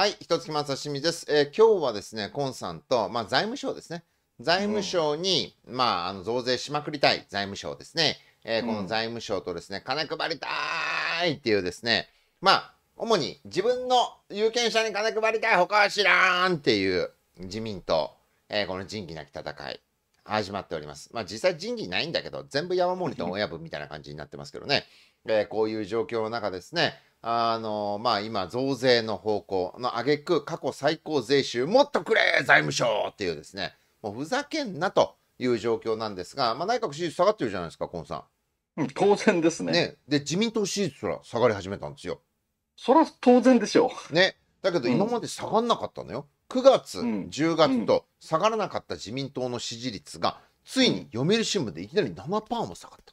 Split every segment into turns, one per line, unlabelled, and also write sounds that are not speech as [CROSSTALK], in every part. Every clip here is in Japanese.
はい、一月松刺です。えー、今日はですね、コンさんと、まあ、財務省ですね。財務省に、うん、まあ、あの、増税しまくりたい財務省ですね。えー、この財務省とですね、金配りたいっていうですね、まあ、主に自分の有権者に金配りたい他は知らんっていう自民党、えー、この仁義なき戦い、始まっております。まあ、実際仁義ないんだけど、全部山盛りと親分みたいな感じになってますけどね。えー、こういう状況の中ですね、あの、まあ今、増税の方向の挙句、過去最高税収、もっとくれ財務省っていうですね、もうふざけんなという状況なんですが、まあ内閣支持率下がってるじゃないですか、近さん。当然ですね。ね。で、自民党支持率は下がり始めたんですよ。そら当然でしょう。ね。だけど今まで下がんなかったのよ。うん、9月、うん、10月と下がらなかった自民党の支持率が、ついに読売新聞でいきなり7%も下がった。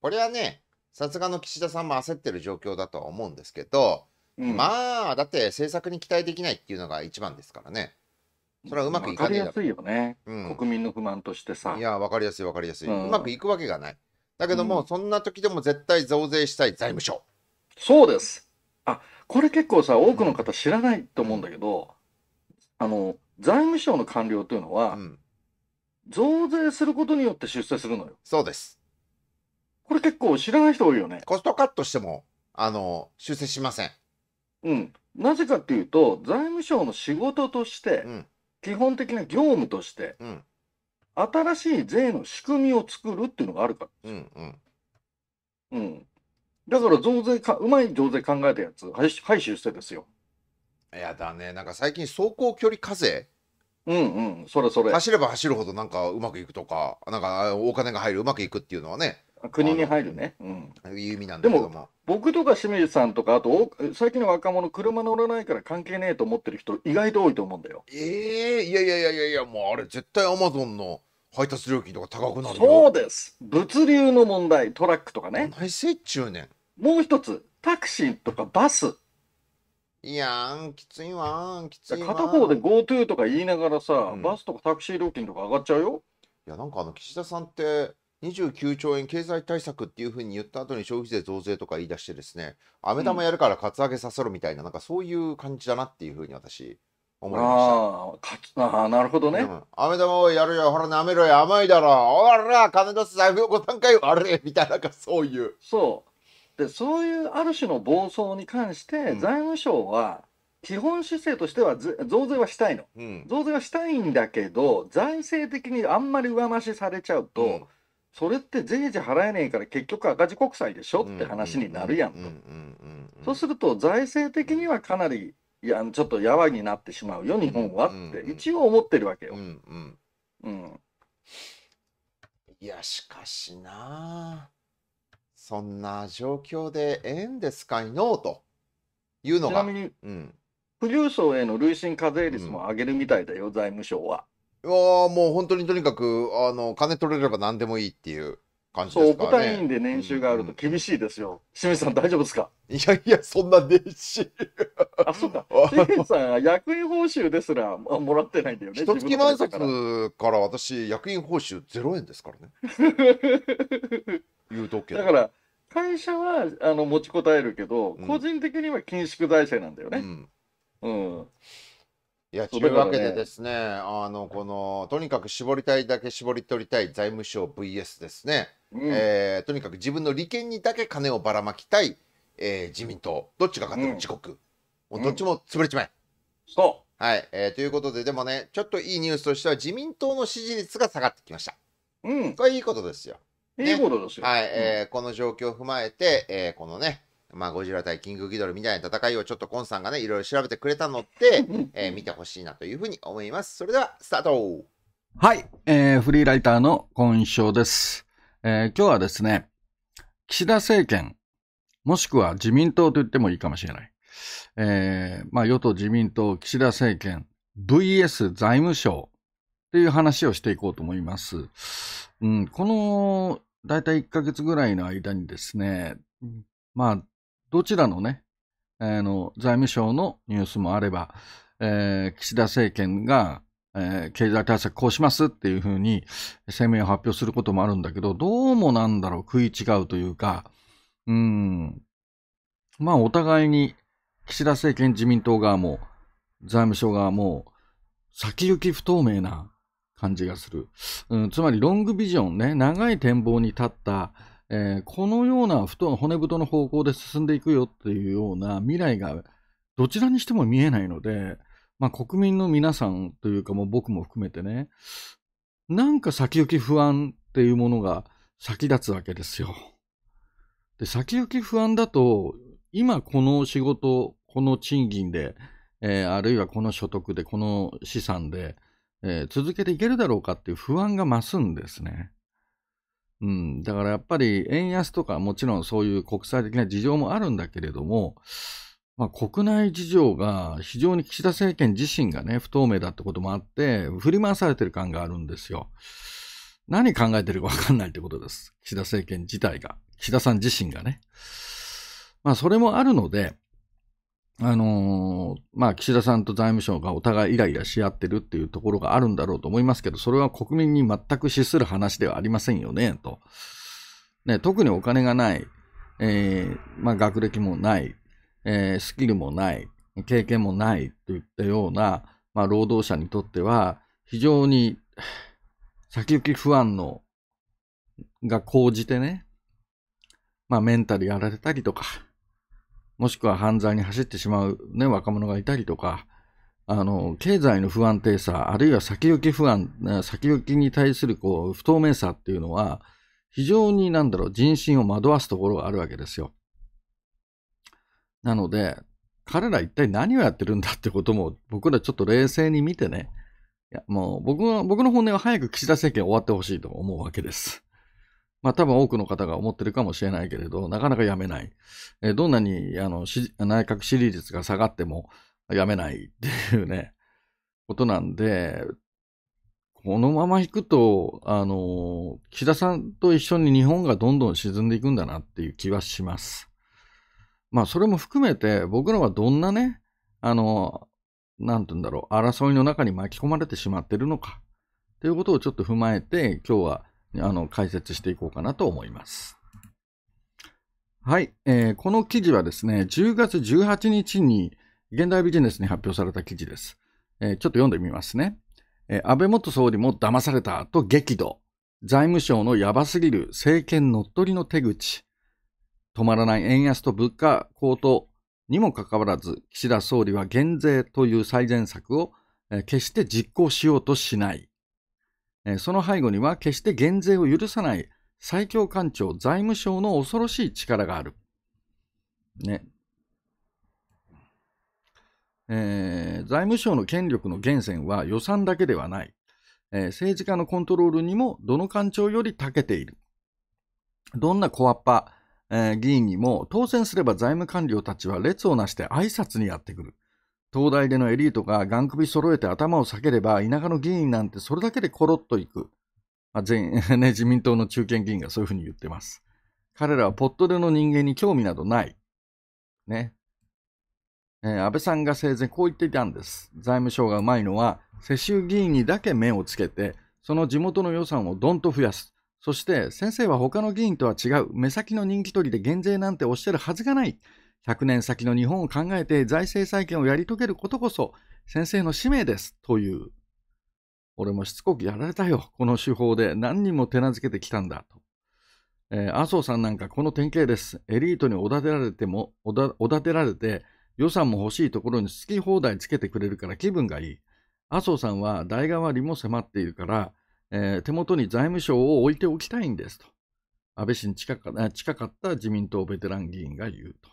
これはね、さすがの岸田さんも焦ってる状況だとは思うんですけど、うん、まあだって政策に期待できないっていうのが一番ですからね。それはうまくいかないわかりやすいよね、うん、国民の不満としてさ。いや分かりやすい分かりやすい、うん、うまくいくわけがない。だけども、そんな時でも絶対増税したい財務省。そうです。あこれ結構さ多くの方知らないと思うんだけど、あの財務省の官僚というのは、増税することによって出世するのよ。そうですこれ結構知らない人多いよね。コストカットしても、あの、修正しません。うん。なぜかっていうと、財務省の仕事として、うん、基本的な業務
として、うん、新しい税の仕組みを作るっていうのがあるから。うんうん。
うん。だから増税か、うまい増税考えたやつ、廃止してですよ。いやだね、なんか最近走行距離課税うんうん、それそれ。走れば走るほどなんかうまくいくとか、なんかお金が入るうまくいくっていうのはね、国に入るね、うん、いう意味なんでも
僕とか清水さんとかあと最近の若者車乗らな
いから関係ねえと思ってる
人意外と多いと思うん
だよええー、いやいやいやいやいやもうあれ絶対アマゾンの配達料金とか高くなるよそうです物流の問題トラックとかねちゅうねもう一つタクシーとかバスいやんきついわきつい片方で GoTo とか言いながらさ、うん、バスとかタクシー料金とか上がっちゃうよいやなんかあの岸田さんって29兆円経済対策っていうふうに言った後に消費税増税とか言い出してですね、飴玉やるからカツアゲさせろみたいな、うん、なんかそういう感じだなっていうふうに私、思いましたああなるほどね飴、玉をやるよほらなめろよ甘いだろおら金出す財布横5段階悪れ、みたいなそういうそうでそういうある種の暴走に関して、うん、財務
省は基本姿勢としては増税はしたいの、うん、増税はしたいんだけど財政的にあんまり上増しされちゃうと、それって税じ払えねえから結局赤字国債でしょって話になるやんと。そうすると財政的にはかなりいやちょっとやわになってしまうよ日本はって一応思ってるわけよ。
いやしかしなそんな状況でええんですかいのうというのが。ちなみに、
富裕層への累進課税率も上げるみたいだよ、うん、財務省は。
いやもう本当にとにかく、あの、金取れれば何でもいいっていう感じですかね。そう、舞台
員で年収があると厳しいですよ。
清水さん大丈夫ですかいやいや、そんな年収。
あ、そうか。清水さん、役員報酬ですらもらってないんだよね。一月満冊
から私、役員報酬0円ですからね。
[LAUGHS] 言
うとけだから、会社はあの持ちこたえるけど、個人的には
緊縮財
政なんだよね。うん、うんいや、というわけでですね、ねあの、この、とにかく絞りたいだけ絞り取りたい財務省 VS ですね。うん、えー、とにかく自分の利権にだけ金をばらまきたい、えー、自民党。どっちが勝っても地獄。うん、もうどっちも潰れちまえ。そう。はい、えー。ということで、でもね、ちょっといいニュースとしては自民党の支持率が下がってきました。うん。これいいことですよ。ね、いいことですよ。はい。えこの状況を踏まえて、えー、このね、まあ、ゴジラ対キングギドルみたいな戦いをちょっとコンさんがね、いろいろ調べてくれたのて、[LAUGHS] えー、見てほしいなというふうに思います。それでは、スタート
はい、えー、フリーライターの今週です。えー、今日はですね、岸田政権、もしくは自民党と言ってもいいかもしれない。えー、まあ、与党自民党、岸田政権、VS 財務省っていう話をしていこうと思います。うん、この、だいたい1ヶ月ぐらいの間にですね、まあ、どちらのね、あの財務省のニュースもあれば、えー、岸田政権が、えー、経済対策こうしますっていうふうに声明を発表することもあるんだけど、どうもなんだろう、食い違うというか、うん、まあお互いに岸田政権自民党側も財務省側も先行き不透明な感じがする。うん、つまりロングビジョンね、長い展望に立ったえー、このような太骨太の方向で進んでいくよっていうような未来がどちらにしても見えないので、まあ、国民の皆さんというかもう僕も含めてね、なんか先行き不安っていうものが先立つわけですよ。で、先行き不安だと、今この仕事、この賃金で、えー、あるいはこの所得で、この資産で、えー、続けていけるだろうかっていう不安が増すんですね。うん、だからやっぱり円安とかもちろんそういう国際的な事情もあるんだけれども、まあ、国内事情が非常に岸田政権自身がね、不透明だってこともあって、振り回されてる感があるんですよ。何考えてるかわかんないってことです。岸田政権自体が。岸田さん自身がね。まあ、それもあるので、あのー、まあ、岸田さんと財務省がお互いイライラし合ってるっていうところがあるんだろうと思いますけど、それは国民に全く資する話ではありませんよね、と。ね、特にお金がない、えー、まあ、学歴もない、えー、スキルもない、経験もないといったような、まあ、労働者にとっては、非常に先行き不安の、が高じてね、まあ、メンタルやられたりとか、もしくは犯罪に走ってしまう、ね、若者がいたりとか、あの経済の不安定さ、あるいは先行き不安、先行きに対するこう不透明さっていうのは、非常になんだろう、人心を惑わすところがあるわけですよ。なので、彼ら一体何をやってるんだってことも、僕らちょっと冷静に見てね、いやもう僕は僕の本音は早く岸田政権終わってほしいと思うわけです。まあ多分多くの方が思ってるかもしれないけれど、なかなかやめない。えどんなにあの内閣支持率が下がってもやめないっていうね、ことなんで、このまま行くと、あの、岸田さんと一緒に日本がどんどん沈んでいくんだなっていう気はします。まあそれも含めて僕らはどんなね、あの、なんて言うんだろう、争いの中に巻き込まれてしまってるのか、ということをちょっと踏まえて、今日はあの、解説していこうかなと思います。はい、えー、この記事はですね、10月18日に現代ビジネスに発表された記事です。えー、ちょっと読んでみますね。えー、安倍元総理も騙されたと激怒。財務省のやばすぎる政権乗っ取りの手口。止まらない円安と物価高騰にもかかわらず、岸田総理は減税という最善策を決して実行しようとしない。その背後には決して減税を許さない最強官庁財務省の恐ろしい力がある。ね。えー、財務省の権力の源泉は予算だけではない、えー、政治家のコントロールにもどの官庁より長けている。どんな小わっぱ、えー、議員にも当選すれば財務官僚たちは列をなして挨拶にやってくる。東大でのエリートが眼首揃えて頭を下げれば、田舎の議員なんてそれだけでコロッといく。あ全 [LAUGHS] ね、自民党の中堅議員がそういうふうに言ってます。彼らはポットでの人間に興味などない。ね。えー、安倍さんが生前こう言っていたんです。財務省がうまいのは、世襲議員にだけ目をつけて、その地元の予算をどんと増やす。そして、先生は他の議員とは違う、目先の人気取りで減税なんておっしゃるはずがない。100年先の日本を考えて財政再建をやり遂げることこそ先生の使命です。という。俺もしつこくやられたよ。この手法で何人も手なずけてきたんだ。と。えー、麻生さんなんかこの典型です。エリートにおだてられても、おだおだてられて予算も欲しいところに好き放題つけてくれるから気分がいい。麻生さんは代替わりも迫っているから、えー、手元に財務省を置いておきたいんですと。安倍氏に近か近かった自民党ベテラン議員が言うと。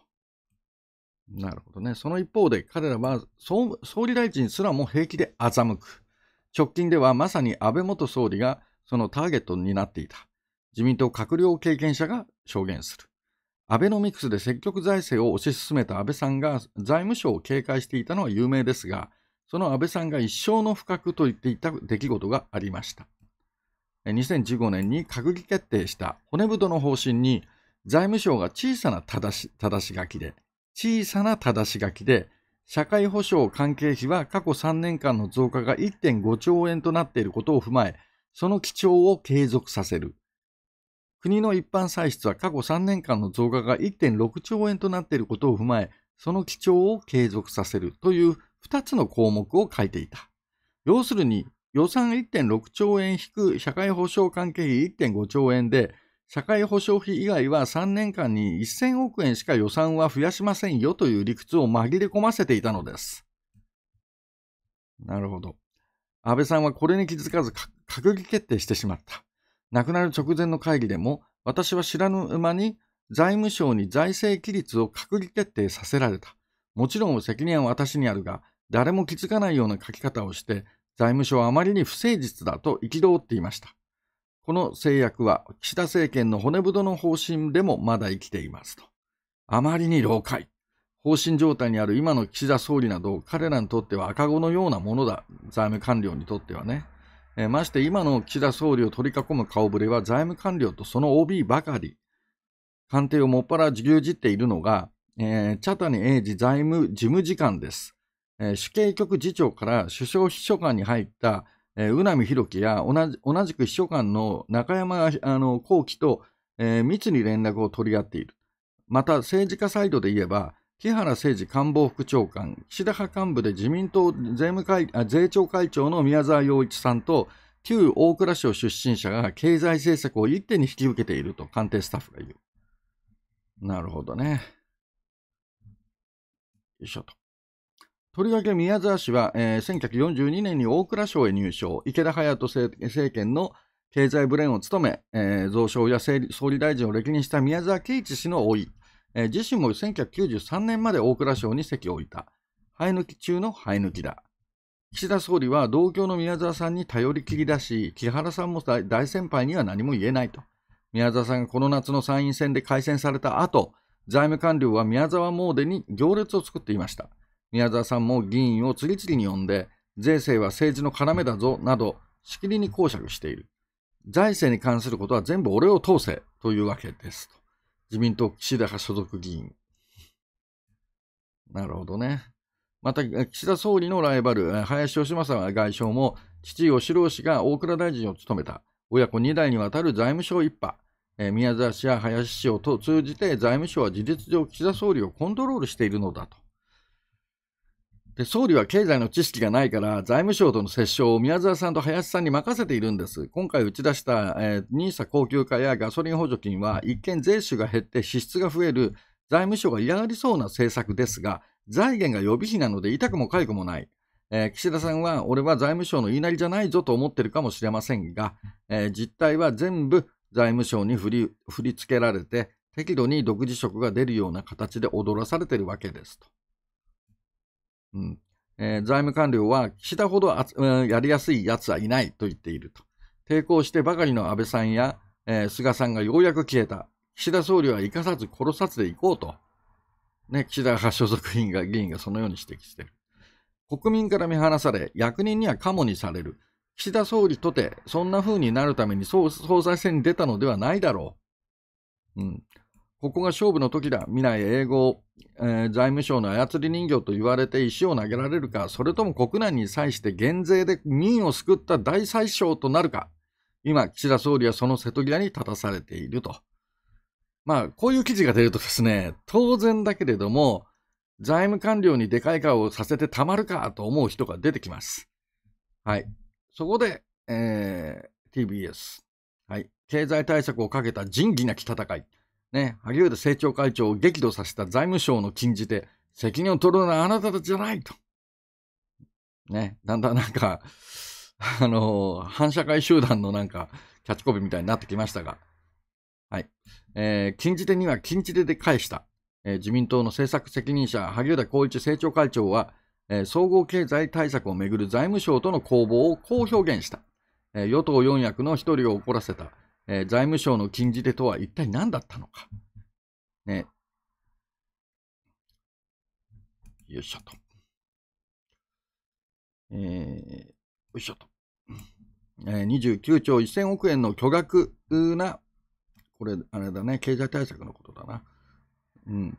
なるほどね。その一方で、彼らは総理大臣すらも平気で欺く。直近ではまさに安倍元総理がそのターゲットになっていた。自民党閣僚経験者が証言する。アベノミクスで積極財政を推し進めた安倍さんが財務省を警戒していたのは有名ですが、その安倍さんが一生の不覚と言っていた出来事がありました。2015年に閣議決定した骨太の方針に、財務省が小さなただし書きで、小さなただし書きで、社会保障関係費は過去3年間の増加が1.5兆円となっていることを踏まえ、その基調を継続させる。国の一般歳出は過去3年間の増加が1.6兆円となっていることを踏まえ、その基調を継続させるという2つの項目を書いていた。要するに、予算1.6兆円引く社会保障関係費1.5兆円で、社会保障費以外は3年間に1000億円しか予算は増やしませんよという理屈を紛れ込ませていたのです。なるほど。安倍さんはこれに気づかず閣議決定してしまった。亡くなる直前の会議でも、私は知らぬ間に財務省に財政規律を閣議決定させられた。もちろん責任は私にあるが、誰も気づかないような書き方をして、財務省はあまりに不誠実だと憤っていました。この制約は岸田政権の骨太の方針でもまだ生きていますと。あまりに老快。方針状態にある今の岸田総理など、彼らにとっては赤子のようなものだ。財務官僚にとってはね。えまして今の岸田総理を取り囲む顔ぶれは財務官僚とその OB ばかり。官邸をもっぱら由じっているのが、えー、茶谷英治財務事務次官です。えー、主計局次長から首相秘書官に入ったえ宇波弘樹や同じ同じく秘書官の中山あの幸喜と、えー、密に連絡を取り合っている。また政治家サイドで言えば、木原誠二官房副長官、岸田派幹部で自民党税務会あ税調会長の宮沢洋一さんと、旧大蔵省出身者が経済政策を一手に引き受けていると官邸スタッフが言う。なるほどね。よいしょと。とりわけ宮沢氏は、えー、1942年に大蔵省へ入省、池田隼人政権の経済ブレーンを務め、えー、増省や総理大臣を歴任した宮沢圭一氏の老い、えー、自身も1993年まで大蔵省に席を置いた。生え抜き中の生え抜きだ。岸田総理は同郷の宮沢さんに頼りきりだし、木原さんも大先輩には何も言えないと。宮沢さんがこの夏の参院選で改選された後、財務官僚は宮沢詣でに行列を作っていました。宮沢さんも議員を次々に呼んで、税制は政治の要だぞなど、しきりに講釈している。財政に関することは全部俺を通せというわけですと。自民党岸田派所属議員。なるほどね。また、岸田総理のライバル、林芳正外相も、父、吉郎氏が大蔵大臣を務めた、親子2代にわたる財務省一派、宮沢氏や林氏を通じて財務省は事実上岸田総理をコントロールしているのだと。で総理は経済の知識がないから、財務省との折衝を宮沢さんと林さんに任せているんです。今回打ち出した、え NISA 高級化やガソリン補助金は、一見税収が減って支出が増える財務省が嫌がりそうな政策ですが、財源が予備費なので痛くもかゆくもない。えー、岸田さんは、俺は財務省の言いなりじゃないぞと思ってるかもしれませんが、えー、実態は全部財務省に振り振りつけられて、適度に独自色が出るような形で踊らされているわけですと。うん。えー、財務官僚は岸田ほどやりやすい奴はいないと言っていると。抵抗してばかりの安倍さんや、えー、菅さんがようやく消えた。岸田総理は生かさず殺さずでいこうと。ね、岸田派所属議員が議員がそのように指摘している。国民から見放され、役人にはカモにされる。岸田総理とて、そんな風になるために総裁選に出たのではないだろう。うん。ここが勝負の時だ。未来英語、えー、財務省の操り人形と言われて石を投げられるか、それとも国内に際して減税で民を救った大宰相となるか。今、岸田総理はその瀬戸際に立たされていると。まあ、こういう記事が出るとですね、当然だけれども、財務官僚にでかい顔をさせてたまるかと思う人が出てきます。はい。そこで、えー、TBS。はい。経済対策をかけた仁義なき戦い。ね、萩生田政調会長を激怒させた財務省の禁じ手、責任を取るのはあなたたちじゃないと。ね、だんだん [LAUGHS] なんか、あのー、反社会集団のなんか、キャッチコピーみたいになってきましたが。はい。えー、禁じ手には禁じ手で返した。えー、自民党の政策責任者、萩生田光一政調会長は、えー、総合経済対策をめぐる財務省との攻防をこう表現した。えー、与党4役の一人を怒らせた。えー、財務省の禁じ手とは一体何だったのか。ね。よいしょと。えー、よいしょと。えー、29兆1000億円の巨額な、これ、あれだね、経済対策のことだな。うん。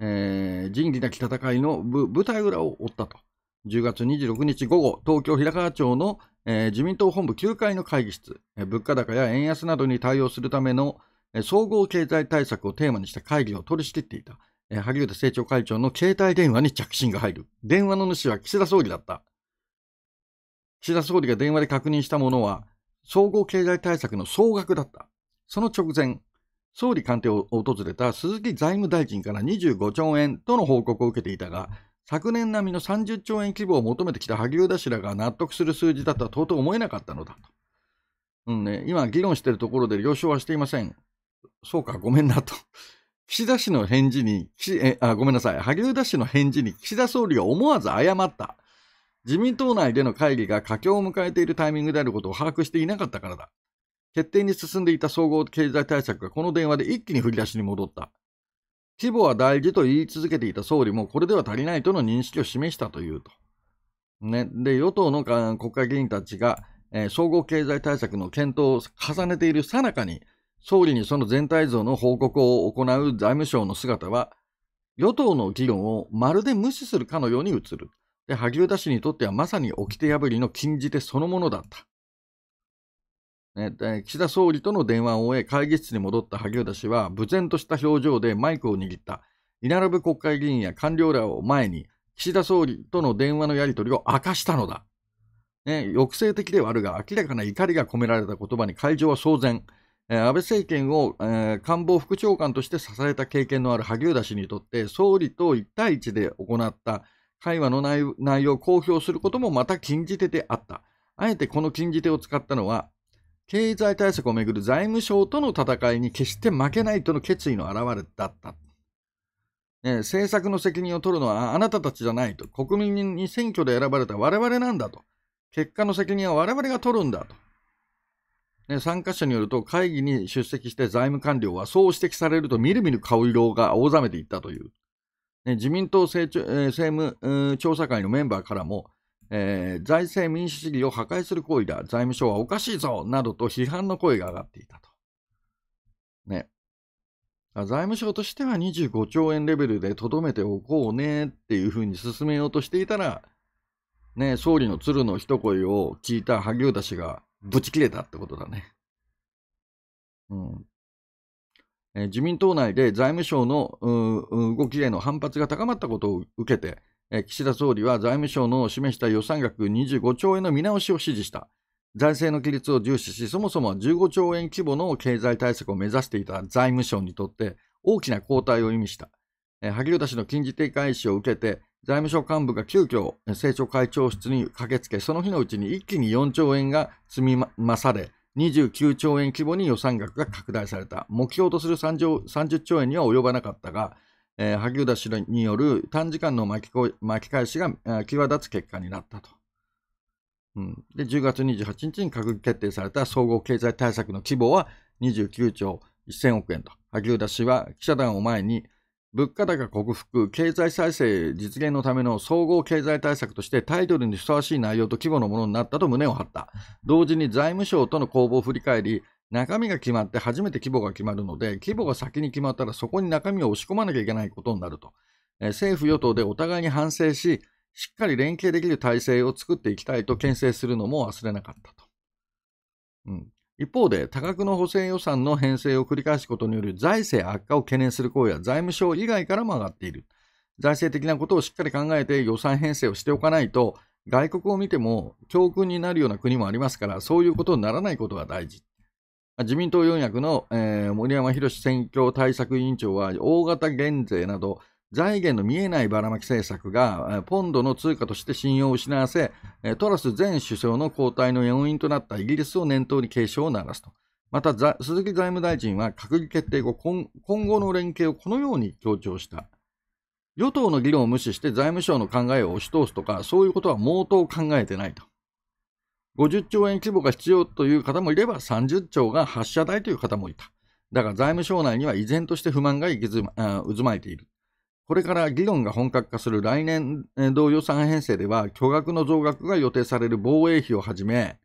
えー、仁義なき戦いの舞台裏を追ったと。10月26日午後、東京平川町のえー、自民党本部9階の会議室、え物価高や円安などに対応するための、え総合経済対策をテーマにした会議を取り仕切っていた、え萩生田政調会長の携帯電話に着信が入る。電話の主は岸田総理だった。岸田総理が電話で確認したものは、総合経済対策の総額だった。その直前、総理官邸を訪れた鈴木財務大臣から25兆円との報告を受けていたが、昨年並みの30兆円規模を求めてきた萩生田氏らが納得する数字だとは到底思えなかったのだと。うんね、今議論しているところで了承はしていません。そうか、ごめんなと。[LAUGHS] 岸田氏の返事に、えあごめんなさい、萩生田氏の返事に岸田総理は思わず謝った。自民党内での会議が佳境を迎えているタイミングであることを把握していなかったからだ。決定に進んでいた総合経済対策がこの電話で一気に振り出しに戻った。規模は大事と言い続けていた総理も、これでは足りないとの認識を示したというと。ね、で、与党の国会議員たちが、えー、総合経済対策の検討を重ねているさなかに、総理にその全体像の報告を行う財務省の姿は、与党の議論をまるで無視するかのように映る。で、萩生田氏にとってはまさに掟破りの禁じ手そのものだった。岸田総理との電話を終え、会議室に戻った萩生田氏は、無然とした表情でマイクを握った。居並ぶ国会議員や官僚らを前に、岸田総理との電話のやり取りを明かしたのだ。ね、抑制的ではあるが、明らかな怒りが込められた言葉に会場は騒然。えー、安倍政権を、えー、官房副長官として支えた経験のある萩生田氏にとって、総理と1対1で行った会話の内容を公表することもまた禁じ手であった。あえてこの禁じ手を使ったのは、経済対策をめぐる財務省との戦いに決して負けないとの決意の表れだった。ね、政策の責任を取るのはあなたたちじゃないと。国民に選挙で選ばれた我々なんだと。結果の責任は我々が取るんだと。ね、参加者によると会議に出席して財務官僚はそう指摘されるとみるみる顔色が大ざめていったという。ね、自民党政,、えー、政務調査会のメンバーからもえー、財政民主主義を破壊する行為だ、財務省はおかしいぞなどと批判の声が上がっていたと。ね。財務省としては25兆円レベルでとどめておこうねっていうふうに進めようとしていたら、ね、総理の鶴の一声を聞いた萩生田氏がぶち切れたってことだね。うん、え自民党内で財務省の動きへの反発が高まったことを受けて、岸田総理は財務省の示した予算額25兆円の見直しを指示した。財政の規律を重視し、そもそも15兆円規模の経済対策を目指していた財務省にとって大きな後退を意味した。萩生田氏の禁じ手開始を受けて、財務省幹部が急遽政調会長室に駆けつけ、その日のうちに一気に4兆円が積み増され、29兆円規模に予算額が拡大された。目標とする 30, 30兆円には及ばなかったが、えー、萩生田氏による短時間の巻き巻き返しが、際立つ結果になったと。うん、で10月28日に閣議決定された総合経済対策の規模は29兆1000億円と。萩生田氏は記者団を前に、物価高克服、経済再生実現のための総合経済対策としてタイトルにふさわしい内容と規模のものになったと胸を張った。同時に財務省との公募を振り返り、中身が決まって初めて規模が決まるので、規模が先に決まったらそこに中身を押し込まなきゃいけないことになると。えー、政府・与党でお互いに反省し、しっかり連携できる体制を作っていきたいと牽制するのも忘れなかったと。うん、一方で、多額の補正予算の編成を繰り返すことによる財政悪化を懸念する声や財務省以外からも上がっている。財政的なことをしっかり考えて予算編成をしておかないと、外国を見ても教訓になるような国もありますから、そういうことにならないことが大事。自民党四役の、えー、森山博選挙対策委員長は、大型減税など、財源の見えないばらまき政策が、ポンドの通貨として信用を失わせ、トラス前首相の交代の要因となったイギリスを念頭に警鐘を鳴らすと。また、鈴木財務大臣は閣議決定後今、今後の連携をこのように強調した。与党の議論を無視して財務省の考えを押し通すとか、そういうことは毛頭考えてないと。50兆円規模が必要という方もいれば、30兆が発射台という方もいた。だが財務省内には依然として不満が渦巻いている。これから議論が本格化する来年度予算編成では、巨額の増額が予定される防衛費をはじめ、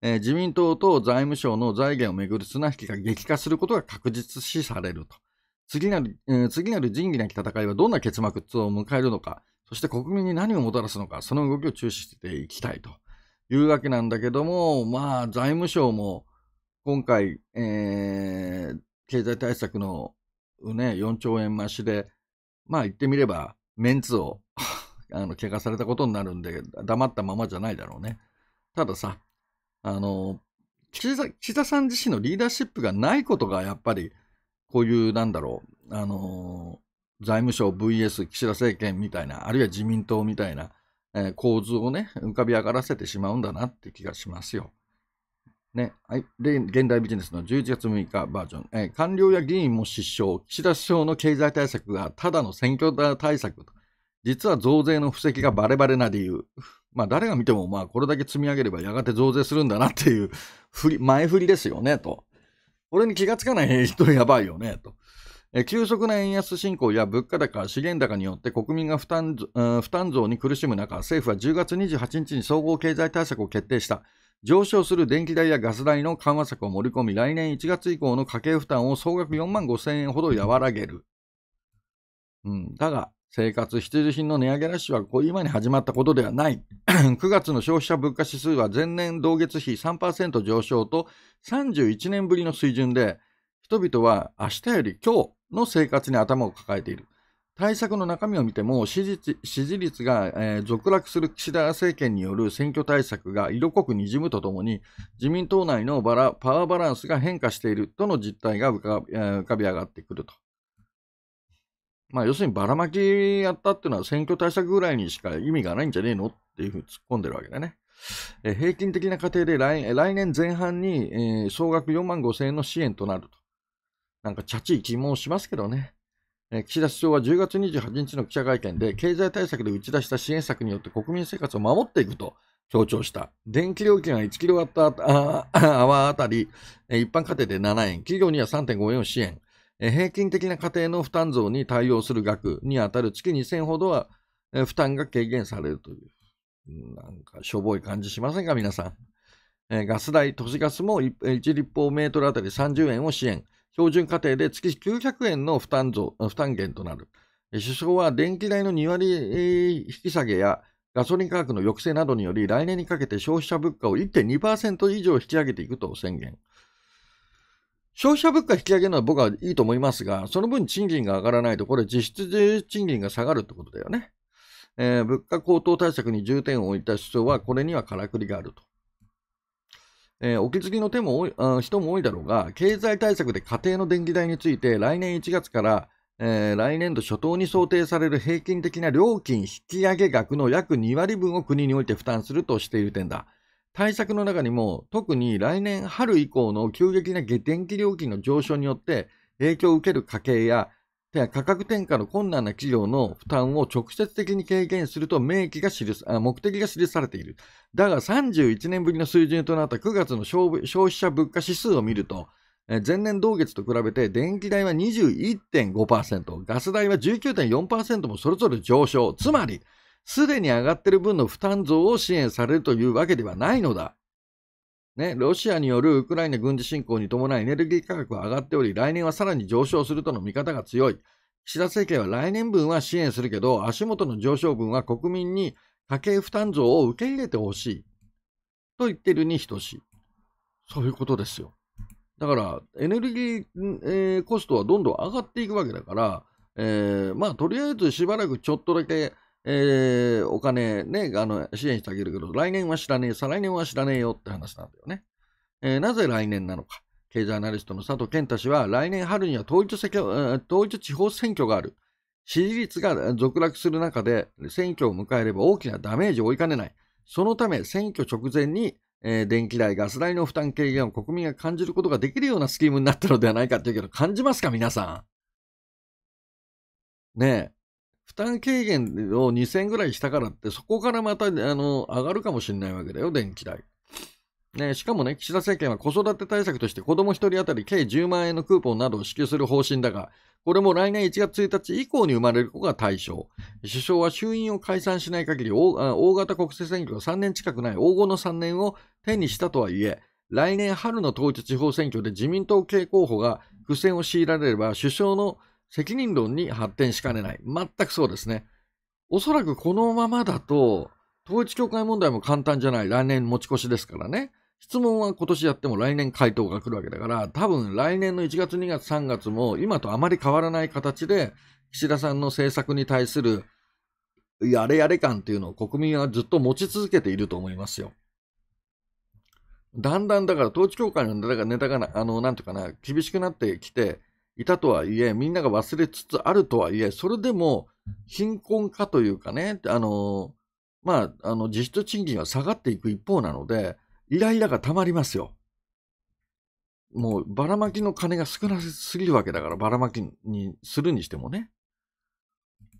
えー、自民党と財務省の財源をめぐる綱引きが激化することが確実視されると。次なる、えー、次なる仁義なき戦いはどんな結末を迎えるのか、そして国民に何をもたらすのか、その動きを注視していきたいと。いうわけなんだけども、まあ、財務省も今回、えー、経済対策の、ね、4兆円増しで、まあ言ってみれば、メンツを [LAUGHS] あの、怪我されたことになるんで、黙ったままじゃないだろうね。たださ、あの、岸田さん自身のリーダーシップがないことが、やっぱり、こういう、なんだろう、あの、財務省 VS 岸田政権みたいな、あるいは自民党みたいな、え構図をね、浮かび上がらせてしまうんだなって気がしますよ。ね、はい、で現代ビジネスの11月6日バージョン、えー、官僚や議員も失笑、岸田首相の経済対策がただの選挙対策と、実は増税の布石がバレバレな理由、まあ、誰が見ても、まあ、これだけ積み上げればやがて増税するんだなっていう振り前振りですよねと、これに気がつかない人やばいよねと、急速な円安進行や物価高、資源高によって国民が負担,、負担増に苦しむ中、政府は10月28日に総合経済対策を決定した。上昇する電気代やガス代の緩和策を盛り込み、来年1月以降の家計負担を総額4万5千円ほど和らげる。うん、だが、生活必需品の値上げラッシュは今に始まったことではない。9 [CLEARS THROAT] 月の消費者物価指数は前年同月比3%上昇と31年ぶりの水準で、人々は明日より今日の生活に頭を抱えている。対策の中身を見ても支持率が、えー、続落する岸田政権による選挙対策が色濃くにじむとともに自民党内のパワーバランスが変化しているとの実態が浮かえー、かび上がってくると、まあ、要するにばらまきやったっていうのは選挙対策ぐらいにしか意味がないんじゃねえのっていうふうに突っ込んでるわけだね。えー、平均的な家庭で来年前半に、総額4万5千円の支援となると。なんかチャチい気もしますけどね。岸田首相は10月28日の記者会見で、経済対策で打ち出した支援策によって国民生活を守っていくと強調した。電気料金は1キロワットアワーあたり、一般家庭で7円、企業には3.5円を支援。平均的な家庭の負担増に対応する額に当たる月2000円ほどは負担が軽減されるという。なんかしょぼい感じしませんか、皆さん。ガス代、都市ガスも1立方メートルあたり30円を支援。標準家庭で月900円の負担増負担減となる。首相は電気代の2割引き下げやガソリン価格の抑制などにより来年にかけて消費者物価を1.2%以上引き上げていくと宣言。消費者物価引き上げるのは僕はいいと思いますが、その分賃金が上がらないと、これ実質賃金が下がるってことだよね。えー、物価高騰対策に重点を置いた首相は、これにはからくりがあると。えー、お気づきの手も多いあ人も多いだろうが、経済対策で家庭の電気代について、来年1月から、えー、来年度初頭に想定される平均的な料金引き上げ額の約2割分を国において負担するとしている点だ。対策の中にも、特に来年春以降の急激な下電気料金の上昇によって影響を受ける家計や、で価格転嫁の困難な企業の負担を直接的に軽減すると明記が記すあ目的が記されている。だが31年ぶりの水準となった9月の消費者物価指数を見ると、前年同月と比べて電気代は21.5%、ガス代は19.4%もそれぞれ上昇。つまり、すでに上がっている分の負担増を支援されるというわけではないのだ。ね、ロシアによるウクライナ軍事侵攻に伴いエネルギー価格は上がっており、来年はさらに上昇するとの見方が強い。岸田政権は来年分は支援するけど、足元の上昇分は国民に家計負担増を受け入れてほしい。と言ってるに等しい。そういうことですよ。だから、エネルギー、えー、コストはどんどん上がっていくわけだから、えー、まあ、とりあえずしばらくちょっとだけ、えー、お金ね、あの、支援してあげるけど、来年は知らねえ、再来年は知らねえよって話なんだよね。えー、なぜ来年なのか。経済アナリストの佐藤健太氏は、来年春には統一統一地方選挙がある。支持率が続落する中で、選挙を迎えれば大きなダメージを追いかねない。そのため、選挙直前に、えー、電気代、ガス代の負担軽減を国民が感じることができるようなスキームになったのではないかっていうけど、感じますか、皆さん。ねえ。負担軽減を2000ぐらいしたからって、そこからまた、あの、上がるかもしれないわけだよ、電気代。ね、しかもね、岸田政権は子育て対策として子供1人当たり計10万円のクーポンなどを支給する方針だが、これも来年1月1日以降に生まれる子が対象。首相は衆院を解散しない限り大、大型国政選挙が3年近くない黄金の3年を手にしたとはいえ、来年春の統一地方選挙で自民党系候補が苦戦を強いられれば、首相の責任論に発展しかねない。全くそうですね。おそらくこのままだと、統一協会問題も簡単じゃない。来年持ち越しですからね。質問は今年やっても来年回答が来るわけだから、多分来年の1月、2月、3月も今とあまり変わらない形で、岸田さんの政策に対するやれやれ感っていうのを国民はずっと持ち続けていると思いますよ。だんだんだから統一協会のネタがあの、なんていうかな、厳しくなってきて、いたとはいえ、みんなが忘れつつあるとはいえ、それでも貧困化というかね、あの、まあ、あの、実質賃金は下がっていく一方なので、イライラがたまりますよ。もうばらまきの金が少なすぎるわけだから、ばらまきにするにしてもね。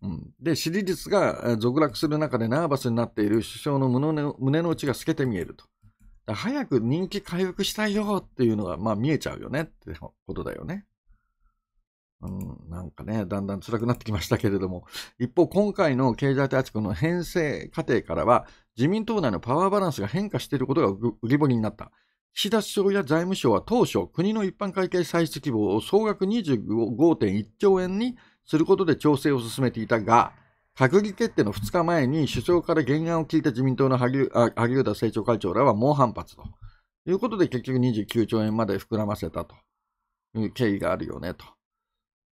うん、で、支持率が続落する中でナーバスになっている首相の胸の内が透けて見えると。早く人気回復したいよっていうのが、まあ見えちゃうよねってことだよね。うん、なんかね、だんだん辛くなってきましたけれども、一方、今回の経済対策の編成過程からは、自民党内のパワーバランスが変化していることが浮き彫りになった。岸田首相や財務省は当初、国の一般会計歳出規模を総額25.1兆円にすることで調整を進めていたが、閣議決定の2日前に首相から原案を聞いた自民党の萩生田政調会長らは猛反発ということで結局29兆円まで膨らませたという経緯があるよねと。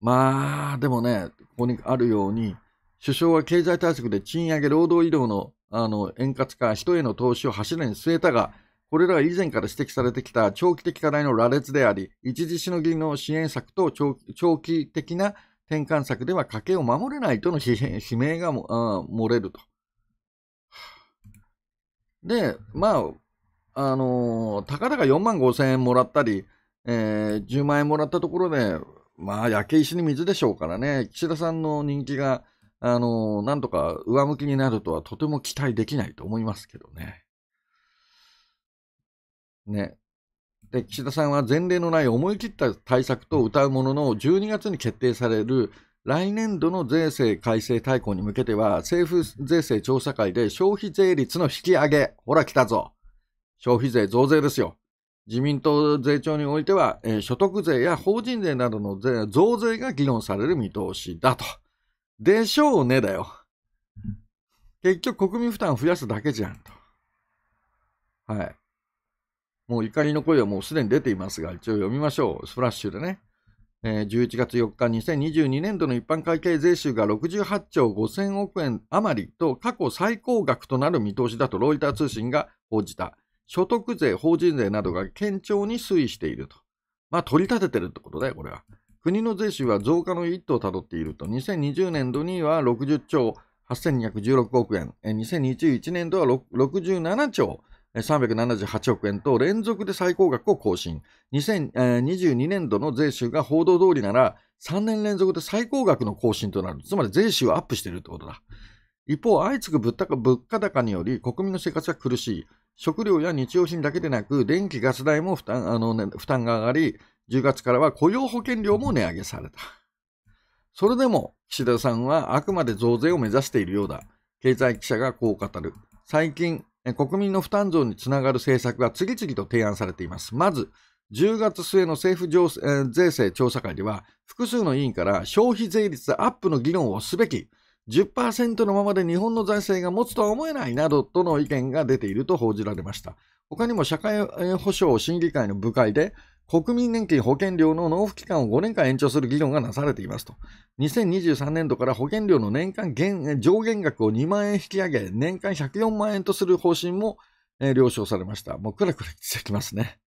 まあ、でもね、ここにあるように、首相は経済対策で賃上げ、労働移動のあの円滑化、人への投資を柱に据えたが、これらは以前から指摘されてきた長期的課題の羅列であり、一時しのぎの支援策と長期的な転換策では家計を守れないとの悲鳴がも、うん、漏れると。で、まあ、あのー、たかだか4万5千円もらったり、えー、10万円もらったところで、まあ、焼け石に水でしょうからね、岸田さんの人気が、あの、なんとか上向きになるとはとても期待できないと思いますけどね。ね。で、岸田さんは前例のない思い切った対策と歌うものの、12月に決定される来年度の税制改正大綱に向けては、政府税制調査会で消費税率の引き上げ、ほら来たぞ。消費税増税ですよ。自民党税調においては、えー、所得税や法人税などの税増税が議論される見通しだと。でしょうねだよ。結局国民負担を増やすだけじゃんと。はい。もう怒りの声はもうすでに出ていますが、一応読みましょう。スプラッシュでね。えー、11月4日、2022年度の一般会計税収が68兆5000億円余りと過去最高額となる見通しだとロイター通信が報じた。所得税、法人税などが堅調に推移していると。まあ、取り立ててるってことだよ、これは。国の税収は増加の一途をたどっていると、2020年度には60兆8216億円、2021年度は67兆378億円と連続で最高額を更新。2022年度の税収が報道通りなら3年連続で最高額の更新となる。つまり税収はアップしているってことだ。一方、相次ぐ物価高により国民の生活は苦しい。食料や日用品だけでなく、電気、ガス代も負担あの、ね、負担が上がり、10月からは雇用保険料も値上げされた。それでも、岸田さんはあくまで増税を目指しているようだ。経済記者がこう語る。最近、国民の負担増につながる政策が次々と提案されています。まず、10月末の政府、税制調査会では、複数の委員から消費税率アップの議論をすべき10%のままで日本の財政が持つとは思えないなどとの意見が出ていると報じられました。他にも社会保障審議会の部会で、国民年金保険料の納付期間を5年間延長する議論がなされていますと。2023年度から保険料の年間上限額を2万円引き上げ、年間104万円とする方針も、えー、了承されました。もうくらくらしてきますね。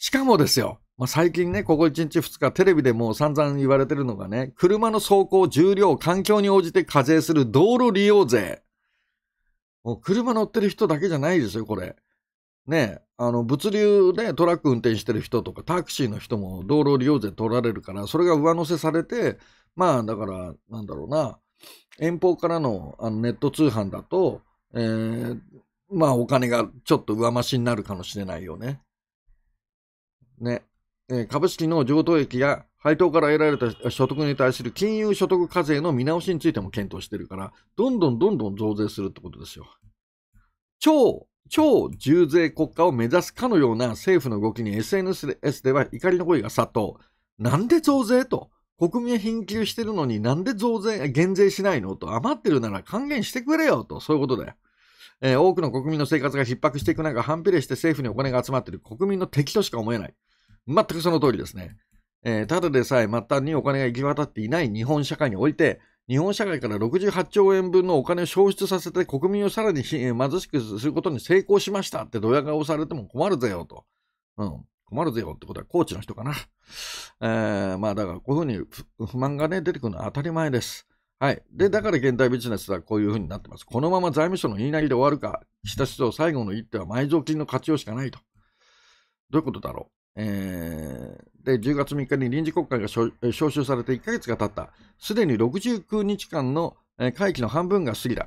しかもですよ、まあ、最近ね、ここ1日2日テレビでもう散々言われてるのがね、車の走行、重量、環境に応じて課税する道路利用税。もう車乗ってる人だけじゃないですよ、これ。ね、あの、物流でトラック運転してる人とか、タクシーの人も道路利用税取られるから、それが上乗せされて、まあ、だから、なんだろうな、遠方からのあのネット通販だと、えー、まあ、お金がちょっと上増しになるかもしれないよね。ね、え株式の譲渡益や配当から得られた所得に対する金融所得課税の見直しについても検討してるから、どんどんどんどん増税するってことですよ。超、超重税国家を目指すかのような政府の動きに SNS では怒りの声が殺到。なんで増税と。国民は貧窮してるのになんで増税、減税しないのと。余ってるなら還元してくれよと。そういうことだよ。えー、多くの国民の生活が逼迫していく中、反比例して政府にお金が集まっている国民の敵としか思えない。全くその通りですね。えー、ただでさえ末端にお金が行き渡っていない日本社会において、日本社会から68兆円分のお金を消失させて国民をさらに貧しくすることに成功しましたってドヤ顔されても困るぜよと。うん。困るぜよってことはコーチの人かな。えー、まあだからこういうふうに不満がね、出てくるのは当たり前です。はい。で、だから現代ビジネスはこういうふうになってます。このまま財務省の言いなりで終わるか、岸田首相最後の一手は埋蔵金の活用しかないと。どういうことだろう。えー、で10月3日に臨時国会が召集されて1ヶ月が経った。すでに69日間の会期の半分が過ぎた。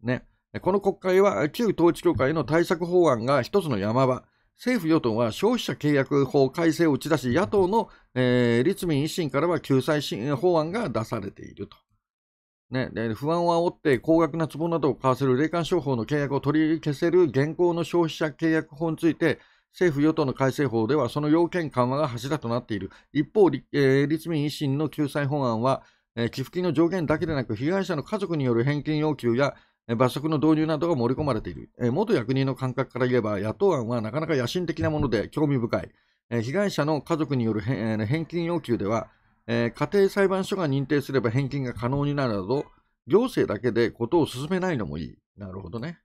ね。この国会は旧統一教会の対策法案が一つの山場。政府・与党は消費者契約法改正を打ち出し、野党の、えー、立民維新からは救済法案が出されていると。ね、不安を煽って高額な壺などを買わせる霊感商法の契約を取り消せる現行の消費者契約法について、政府・与党の改正法ではその要件緩和が柱となっている。一方、えー、立民維新の救済法案は、えー、寄付金の上限だけでなく、被害者の家族による返金要求や、えー、罰則の導入などが盛り込まれている、えー。元役人の感覚から言えば、野党案はなかなか野心的なもので興味深い。えー、被害者の家族による返,、えー、返金要求では、えー、家庭裁判所が認定すれば返金が可能になるなど、行政だけでことを進めないのもいい。なるほどね。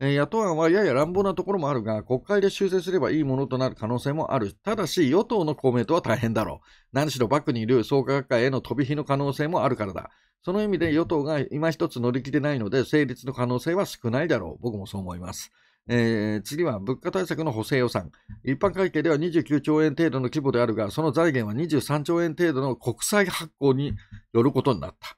野党案はやや乱暴なところもあるが、国会で修正すればいいものとなる可能性もある。ただし、与党の公明党は大変だろう。何しろバックにいる創価学会への飛び火の可能性もあるからだ。その意味で与党が今一つ乗り切れないので、成立の可能性は少ないだろう。僕もそう思います。えー、次は物価対策の補正予算。一般会計では29兆円程度の規模であるが、その財源は23兆円程度の国債発行によることになった。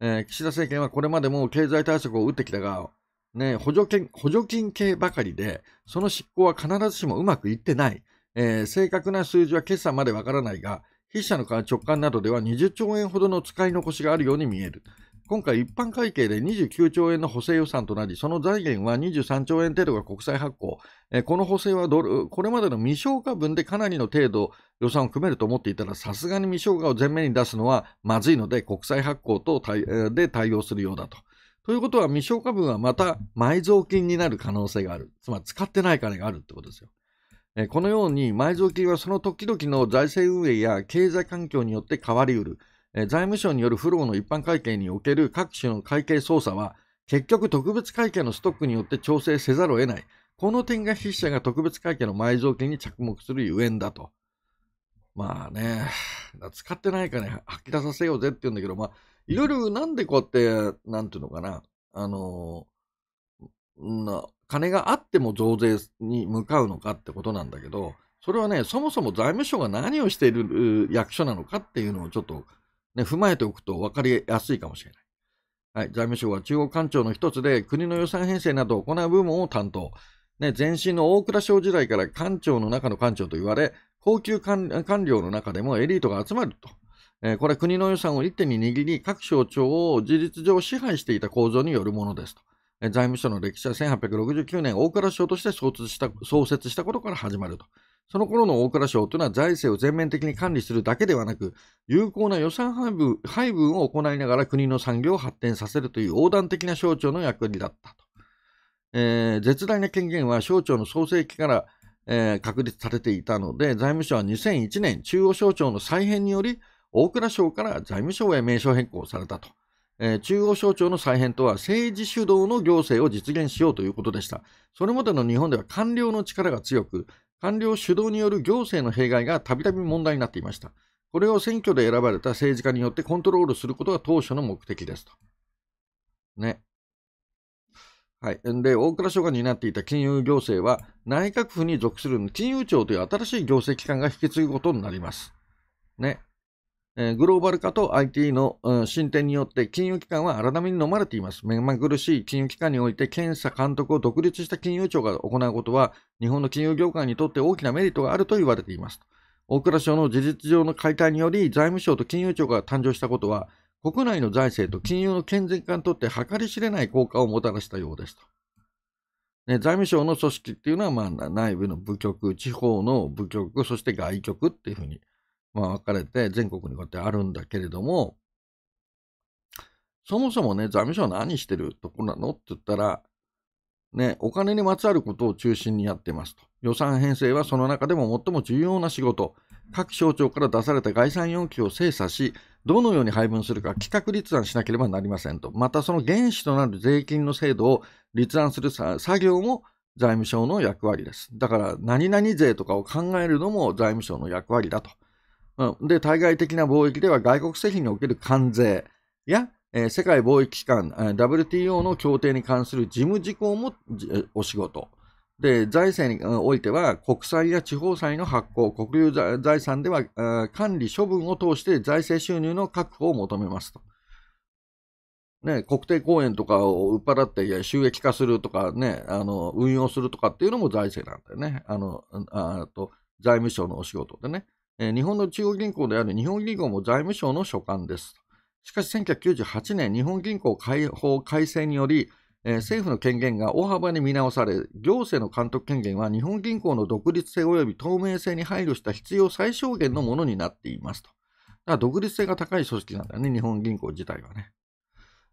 えー、岸田政権はこれまでも経済対策を打ってきたが、ね、補助金、補助金系ばかりで、その執行は必ずしもうまくいってない。えー、正確な数字は今朝までわからないが、筆者の直感などでは20兆円ほどの使い残しがあるように見える。今回、一般会計で29兆円の補正予算となり、その財源は23兆円程度が国債発行、えー、この補正はこれまでの未消化分でかなりの程度予算を組めると思っていたら、さすがに未消化を前面に出すのはまずいので、国債発行と対、えー、で対応するようだと。ということは未消化分はまた埋蔵金になる可能性がある。つまり使ってない金があるってことですよ。えこのように埋蔵金はその時々の財政運営や経済環境によって変わりうる。え財務省によるフローの一般会計における各種の会計操作は結局特別会計のストックによって調整せざるを得ない。この点が筆者が特別会計の埋蔵金に着目するゆえんだと。まあね、使ってない金吐き出させようぜって言うんだけど、まあ、いろいろなんでこうやって、なんていうのかな、あのな、金があっても増税に向かうのかってことなんだけど、それはね、そもそも財務省が何をしている役所なのかっていうのをちょっと、ね、踏まえておくと分かりやすいかもしれない。はい、財務省は中央官庁の一つで国の予算編成などを行う部門を担当。ね、前身の大蔵省時代から官庁の中の官庁と言われ、高級官僚の中でもエリートが集まると。これは国の予算を一手に握り、各省庁を事実上支配していた構造によるものですと。財務省の歴史は1869年、大蔵省として創設した創設したことから始まると。その頃の大蔵省というのは財政を全面的に管理するだけではなく、有効な予算配分配分を行いながら国の産業を発展させるという横断的な省庁の役割だったと。えー、絶大な権限は省庁の創世期から、えー、確立されていたので、財務省は2001年、中央省庁の再編により、大蔵省から財務省へ名称変更されたと。え中央省庁の再編とは政治主導の行政を実現しようということでした。それまでの日本では官僚の力が強く、官僚主導による行政の弊害がたびたび問題になっていました。これを選挙で選ばれた政治家によってコントロールすることが当初の目的ですと。ね。はい。で、大蔵省が担っていた金融行政は、内閣府に属する金融庁という新しい行政機関が引き継ぐことになります。ね。グローバル化と IT の、進展によって金融機関は荒波に飲まれています。目まぐるしい金融機関において検査、監督を独立した金融庁が行うことは日本の金融業界にとって大きなメリットがあると言われています。大蔵省の事実上の解体により財務省と金融庁が誕生したことは国内の財政と金融の健全化にとって計り知れない効果をもたらしたようですと。ね、財務省の組織っていうのは、まあ、内部の部局、地方の部局、そして外局っていうふうにまあ、分かれて全国にこうやってあるんだけれども、そもそもね、財務省何してるとこなのって言ったら、ね、お金にまつわることを中心にやってますと。予算編成はその中でも最も重要な仕事。各省庁から出された概算要求を精査し、どのように配分するか企画立案しなければなりませんと。またその原資となる税金の制度を立案する作業も財務省の役割です。だから何々税とかを考えるのも財務省の役割だと。うん、で、対外的な貿易では外国製品における関税や、えー、世界貿易機関、えー、WTO の協定に関する事務事項もお仕事。で、財政においては、国債や地方債の発行、国有財産では、えー、管理処分を通して財政収入の確保を求めますと。ね、国定公園とかを売っ払って収益化するとかね、あの、運用するとかっていうのも財政なんだよね。あの、あと、財務省のお仕事でね。日本の中央銀行である日本銀行も財務省の所管です。しかし1998年、日本銀行開放改正により、政府の権限が大幅に見直され、行政の監督権限は日本銀行の独立性及び透明性に配慮した必要最小限のものになっていますと。だから独立性が高い組織なんだよね、日本銀行自体はね。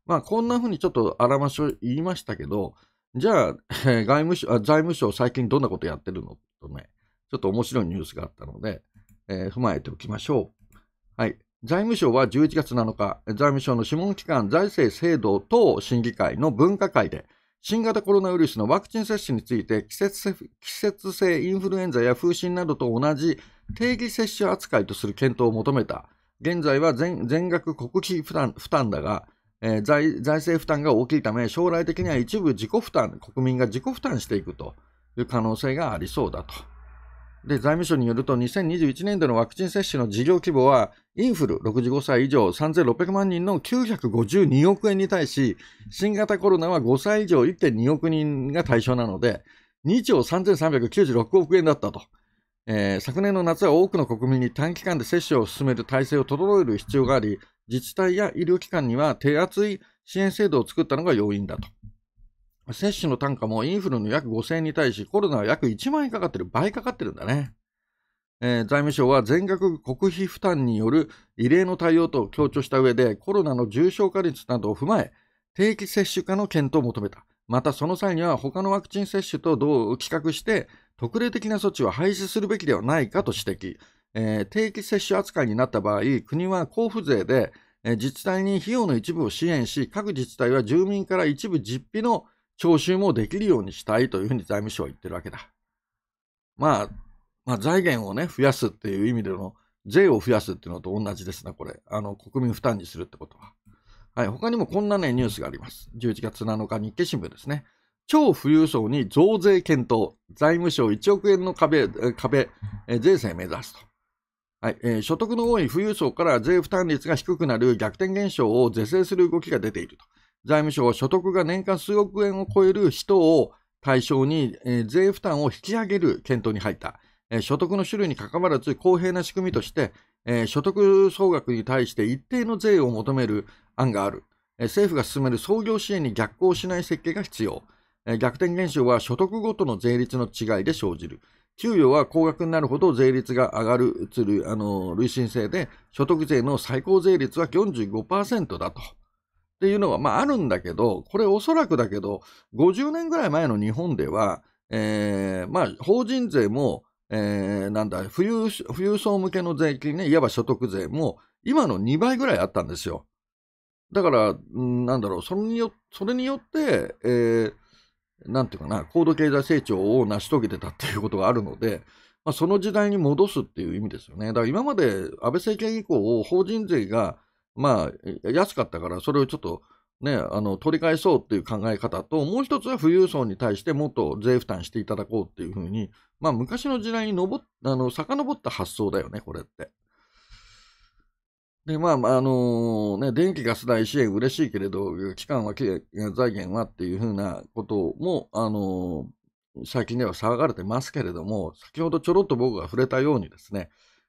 まあ、こんなふうにちょっとあらましを言いましたけど、じゃあ、外務省あ財務省最近どんなことやってるのとね、ちょっと面白いニュースがあったので、えー、踏まえておきましょう。はい。財務省は11月7日、財務省の諮問機関財政制度等審議会の分科会で、新型コロナウイルスのワクチン接種について季節性インフルエンザや風疹などと同じ定義接種扱いとする検討を求めた。現在は全額国費負担だが、えー、財、財政負担が大きいため、将来的には一部自己負担、国民が自己負担していくという可能性がありそうだと。で財務省によると、2021年度のワクチン接種の事業規模は、インフル65歳以上3600万人の952億円に対し、新型コロナは5歳以上1.2億人が対象なので、2兆3396億円だったと、えー、昨年の夏は多くの国民に短期間で接種を進める体制を整える必要があり、自治体や医療機関には手厚い支援制度を作ったのが要因だと。接種の単価もインフルの約5000円に対し、コロナは約1万円かかってる、倍かかってるんだね。えー、財務省は全額国費負担による異例の対応と強調した上で、コロナの重症化率などを踏まえ、定期接種化の検討を求めた。またその際には他のワクチン接種とう企画して、特例的な措置は廃止するべきではないかと指摘。えー、定期接種扱いになった場合、国は交付税で、えー、自治体に費用の一部を支援し、各自治体は住民から一部実費の徴収もできるようにしたいというふうに財務省は言ってるわけだ。まあ、まあ、財源をね、増やすっていう意味での、税を増やすっていうのと同じですな、これ。あの、国民負担にするってことは。はい、他にもこんなね、ニュースがあります。11月7日、日経新聞ですね。超富裕層に増税検討、財務省1億円の壁、壁税制目指すと。はいえー、所得の多い富裕層から税負担率が低くなる逆転現象を是正する動きが出ていると。財務省は所得が年間数億円を超える人を対象に、えー、税負担を引き上げる検討に入った。えー、所得の種類にかかわらず公平な仕組みとして、えー、所得総額に対して一定の税を求める案がある。えー、政府が進める創業支援に逆行しない設計が必要。えー、逆転現象は所得ごとの税率の違いで生じる。給与は高額になるほど税率が上がる、つる、あの、累進性で、所得税の最高税率は45%だと。っていうのは、まあ、あるんだけど、これおそらくだけど、50年ぐらい前の日本では、えー、まあ、法人税も、えー、なんだ、富裕、富裕層向けの税金ね、いわば所得税も、今の2倍ぐらいあったんですよ。だから、なんだろう、それによそれによって、えー、なんていうかな、高度経済成長を成し遂げてたっていうことがあるので、まあ、その時代に戻すっていう意味ですよね。だから今まで安倍政権以降、法人税が、まあ、安かったからそれをちょっと、ね、あの取り返そうっていう考え方と、もう一つは富裕層に対してもっと税負担していただこうっていうふうに、まあ、昔の時代にのぼあの遡った発想だよね、これって。で、まあ、あのね、電気ガス代支援嬉しいけれど、期間は、財源はっていうふうなことも、あのー、最近では騒がれてますけれども、先ほどちょろっと僕が触れたようにですね、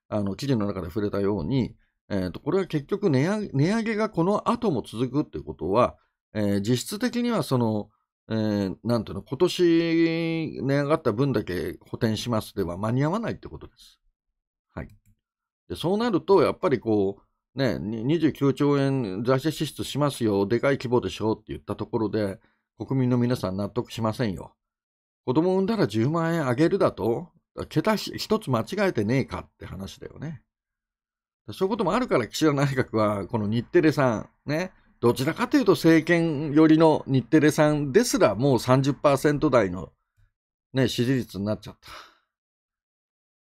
あの、記事の中で触れたように、えーと、これは結局値上げ値上げがこの後も続くということは、えー、実質的にはその、えー、なんていうの、今年値上がった分だけ補填しますでは間に合わないということです。はい。でそうなると、やっぱりこう、ね、29兆円財政支出しますよ、でかい規模でしょうって言ったところで、国民の皆さん納得しませんよ。子供産んだら10万円あげるだと、桁一つ間違えてねえかって話だよね。そういうこともあるから岸田内閣は、この日テレさん、ね、どちらかというと政権寄りの日テレさんですら、もう30%台の、ね、支持率になっちゃっ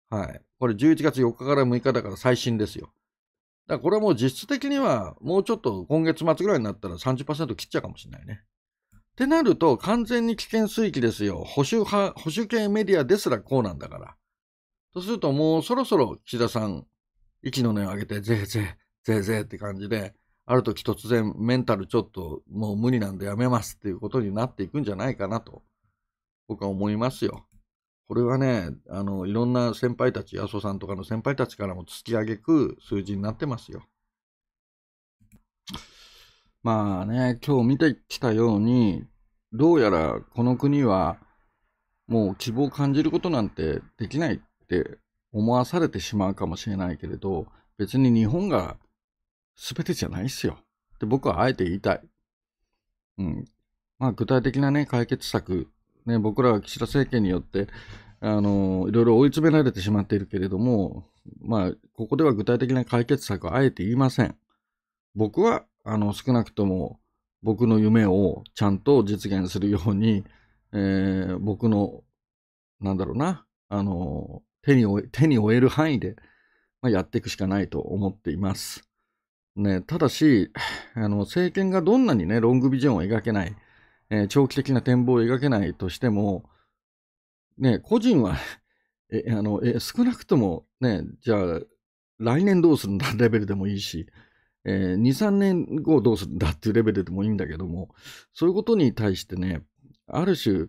た。はい。これ11月4日から6日だから最新ですよ。だからこれはもう実質的には、もうちょっと今月末ぐらいになったら30%切っちゃうかもしれないね。ってなると、完全に危険水域ですよ。保守派、保守系メディアですらこうなんだから。とすると、もうそろそろ岸田さん、息の根を上げて、ぜえぜえ、ぜえぜえって感じで、ある時突然メンタルちょっともう無理なんでやめますっていうことになっていくんじゃないかなと、僕は思いますよ。これはね、あの、いろんな先輩たち、麻生さんとかの先輩たちからも突き上げく数字になってますよ。まあね、今日見てきたように、どうやらこの国はもう希望を感じることなんてできないって思わされてしまうかもしれないけれど、別に日本が全てじゃないっすよ。って僕はあえて言いたい。うん。まあ具体的なね、解決策、ね、僕らは岸田政権によって、あの、いろいろ追い詰められてしまっているけれども、まあ、ここでは具体的な解決策はあえて言いません。僕は、あの、少なくとも、僕の夢をちゃんと実現するように、えー、僕の、なんだろうな、あの、手に負え、手に負える範囲で、まあ、やっていくしかないと思っています。ね、ただし、あの、政権がどんなにね、ロングビジョンを描けない、えー、長期的な展望を描けないとしても、ね、個人はえ、あの、え、少なくとも、ね、じゃあ、来年どうするんだレベルでもいいし、えー、2、3年後どうするんだっていうレベルでもいいんだけども、そういうことに対してね、ある種、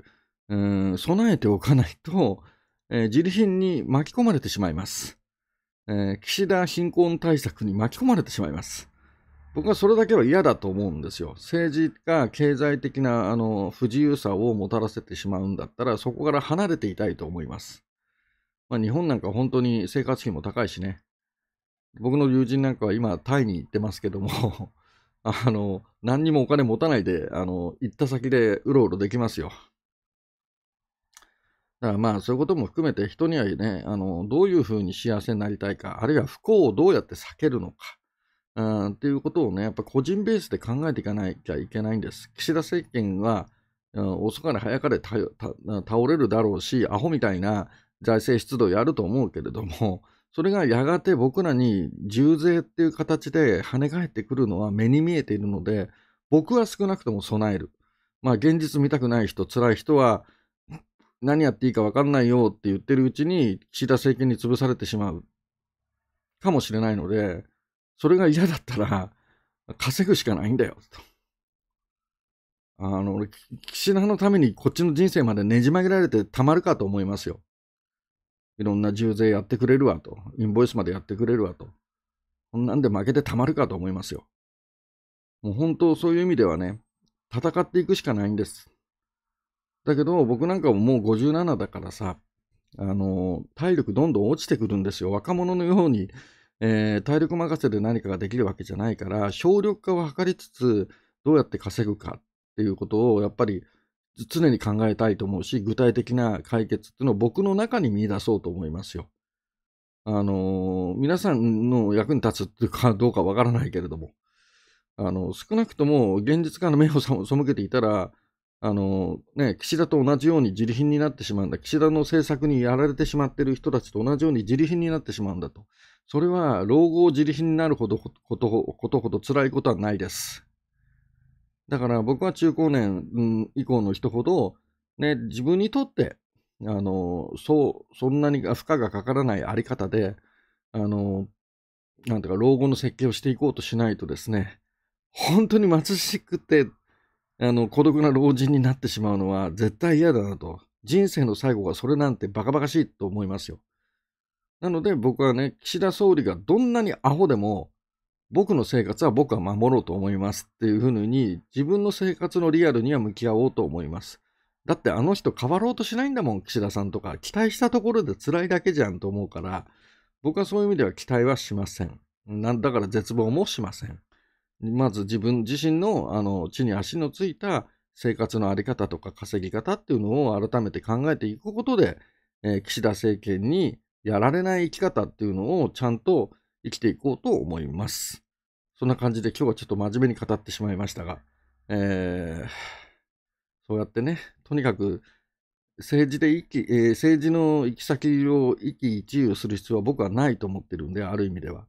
うん、備えておかないと、えー、自利品に巻き込まれてしまいます。えー、岸田貧困対策に巻き込まれてしまいます。僕はそれだけは嫌だと思うんですよ。政治が経済的なあの不自由さをもたらせてしまうんだったら、そこから離れていたいと思います。まあ、日本なんか本当に生活費も高いしね。僕の友人なんかは今、タイに行ってますけども [LAUGHS] あの、何にもお金持たないで、あの、行った先でうろうろできますよ。だからまあそういうことも含めて人にはね、あのどういうふうに幸せになりたいか、あるいは不幸をどうやって避けるのか、うん、っていうことをね、やっぱ個人ベースで考えていかなきゃいけないんです。岸田政権は、うん、遅かれ早かれ倒れるだろうし、アホみたいな財政出動やると思うけれども、それがやがて僕らに重税っていう形で跳ね返ってくるのは目に見えているので、僕は少なくとも備える。まあ現実見たくない人、辛い人は、何やっていいか分かんないよって言ってるうちに、岸田政権に潰されてしまうかもしれないので、それが嫌だったら、稼ぐしかないんだよ、と。あの、俺、岸田のためにこっちの人生までねじ曲げられてたまるかと思いますよ。いろんな重税やってくれるわと。インボイスまでやってくれるわと。こんなんで負けてたまるかと思いますよ。もう本当そういう意味ではね、戦っていくしかないんです。だけど、僕なんかももう57だからさ、あの、体力どんどん落ちてくるんですよ。若者のように、えー、体力任せで何かができるわけじゃないから、省力化を図りつつ、どうやって稼ぐかっていうことを、やっぱり常に考えたいと思うし、具体的な解決っていうのを僕の中に見出そうと思いますよ。あの、皆さんの役に立つっていうかどうかわからないけれども、あの、少なくとも現実から目を背けていたら、あのね、岸田と同じように自利品になってしまうんだ、岸田の政策にやられてしまっている人たちと同じように自利品になってしまうんだと、それは老後自利品になるほどことことほど辛いことはないです。だから僕は中高年、以降の人ほど、ね、自分にとってあのそうそんなに負荷がかからないあり方で、あのなんていうか老後の設計をしていこうとしないとですね、本当に貧しくてあの、孤独な老人になってしまうのは絶対嫌だなと。人生の最後がそれなんてバカバカしいと思いますよ。なので僕はね、岸田総理がどんなにアホでも、僕の生活は僕は守ろうと思いますっていうふうに、自分の生活のリアルには向き合おうと思います。だってあの人変わろうとしないんだもん、岸田さんとか。期待したところで辛いだけじゃんと思うから、僕はそういう意味では期待はしません。なんだから絶望もしません。まず自分自身の、あの、地に足のついた生活のあり方とか稼ぎ方っていうのを改めて考えていくことで、えー、岸田政権にやられない生き方っていうのをちゃんと生きていこうと思います。そんな感じで今日はちょっと真面目に語ってしまいましたが、えー、そうやってね、とにかく政治で一き、えー、政治の行き先を一喜一憂する必要は僕はないと思ってるんで、ある意味では。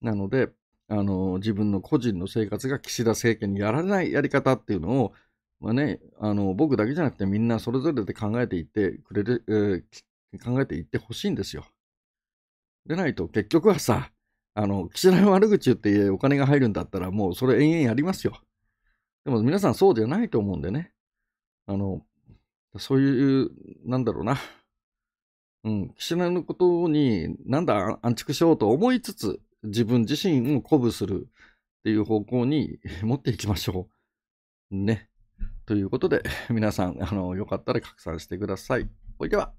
なので、あの、自分の個人の生活が岸田政権にやられないやり方っていうのを、まあね、あの、僕だけじゃなくてみんなそれぞれで考えていってくれる、えー、考えていってほしいんですよ。でないと結局はさ、あの、岸田の悪口言ってお金が入るんだったらもうそれ延々やりますよ。でも皆さんそうじゃないと思うんでね。あの、そういう、なんだろうな。うん、岸田のことに、なんだ、安畜しようと思いつつ、自分自身を鼓舞するっていう方向に [LAUGHS] 持っていきましょう。ね。ということで、皆さん、あの、よかったら拡散してください。おいでは。